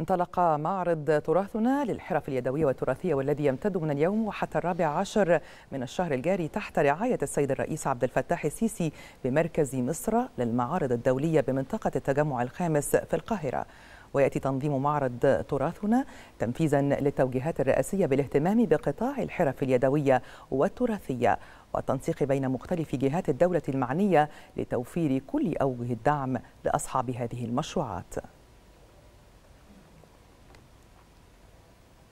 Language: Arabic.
انطلق معرض تراثنا للحرف اليدوية والتراثية والذي يمتد من اليوم وحتى الرابع عشر من الشهر الجاري تحت رعاية السيد الرئيس عبد الفتاح السيسي بمركز مصر للمعارض الدولية بمنطقة التجمع الخامس في القاهرة وياتي تنظيم معرض تراثنا تنفيذا للتوجيهات الرئاسيه بالاهتمام بقطاع الحرف اليدويه والتراثيه والتنسيق بين مختلف جهات الدوله المعنيه لتوفير كل اوجه الدعم لاصحاب هذه المشروعات